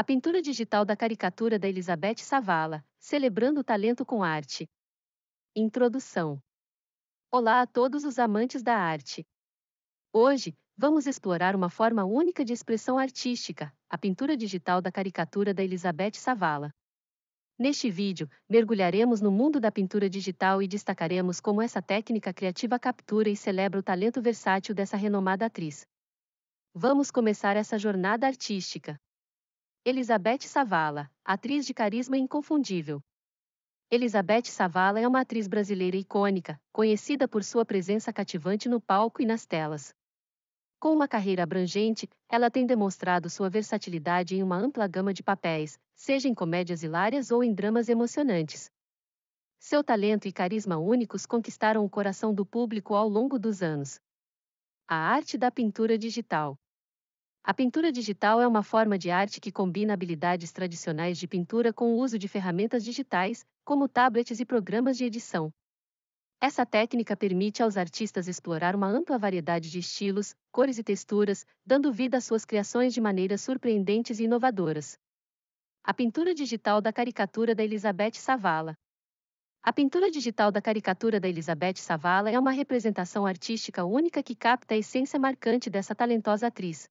a pintura digital da caricatura da Elizabeth Savala, celebrando o talento com arte. Introdução. Olá a todos os amantes da arte. Hoje, vamos explorar uma forma única de expressão artística, a pintura digital da caricatura da Elizabeth Savala. Neste vídeo, mergulharemos no mundo da pintura digital e destacaremos como essa técnica criativa captura e celebra o talento versátil dessa renomada atriz. Vamos começar essa jornada artística. Elizabeth Savala, atriz de carisma inconfundível. Elizabeth Savala é uma atriz brasileira icônica, conhecida por sua presença cativante no palco e nas telas. Com uma carreira abrangente, ela tem demonstrado sua versatilidade em uma ampla gama de papéis, seja em comédias hilárias ou em dramas emocionantes. Seu talento e carisma únicos conquistaram o coração do público ao longo dos anos. A arte da pintura digital. A pintura digital é uma forma de arte que combina habilidades tradicionais de pintura com o uso de ferramentas digitais, como tablets e programas de edição. Essa técnica permite aos artistas explorar uma ampla variedade de estilos, cores e texturas, dando vida às suas criações de maneiras surpreendentes e inovadoras. A pintura digital da caricatura da Elizabeth Savala. A pintura digital da caricatura da Elizabeth Savala é uma representação artística única que capta a essência marcante dessa talentosa atriz,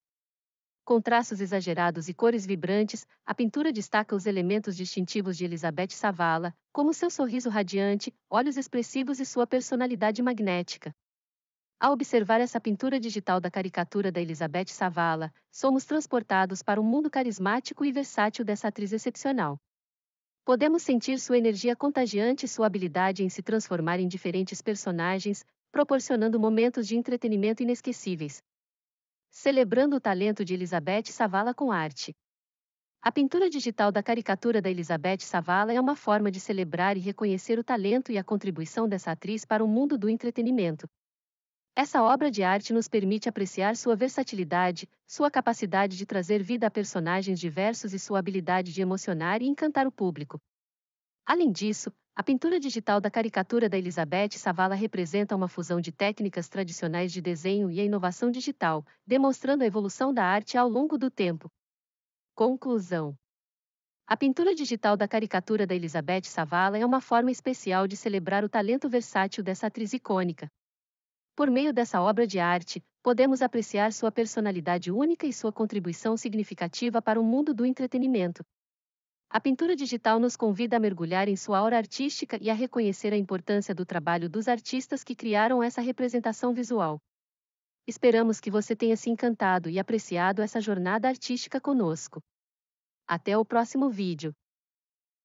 com traços exagerados e cores vibrantes, a pintura destaca os elementos distintivos de Elizabeth Savala, como seu sorriso radiante, olhos expressivos e sua personalidade magnética. Ao observar essa pintura digital da caricatura da Elizabeth Savala, somos transportados para o um mundo carismático e versátil dessa atriz excepcional. Podemos sentir sua energia contagiante e sua habilidade em se transformar em diferentes personagens, proporcionando momentos de entretenimento inesquecíveis celebrando o talento de Elizabeth Savala com arte. A pintura digital da caricatura da Elizabeth Savala é uma forma de celebrar e reconhecer o talento e a contribuição dessa atriz para o mundo do entretenimento. Essa obra de arte nos permite apreciar sua versatilidade, sua capacidade de trazer vida a personagens diversos e sua habilidade de emocionar e encantar o público. Além disso, a pintura digital da caricatura da Elizabeth Savala representa uma fusão de técnicas tradicionais de desenho e a inovação digital, demonstrando a evolução da arte ao longo do tempo. Conclusão a pintura digital da caricatura da Elizabeth Savala é uma forma especial de celebrar o talento versátil dessa atriz icônica. Por meio dessa obra de arte, podemos apreciar sua personalidade única e sua contribuição significativa para o mundo do entretenimento. A pintura digital nos convida a mergulhar em sua aura artística e a reconhecer a importância do trabalho dos artistas que criaram essa representação visual. Esperamos que você tenha se encantado e apreciado essa jornada artística conosco. Até o próximo vídeo.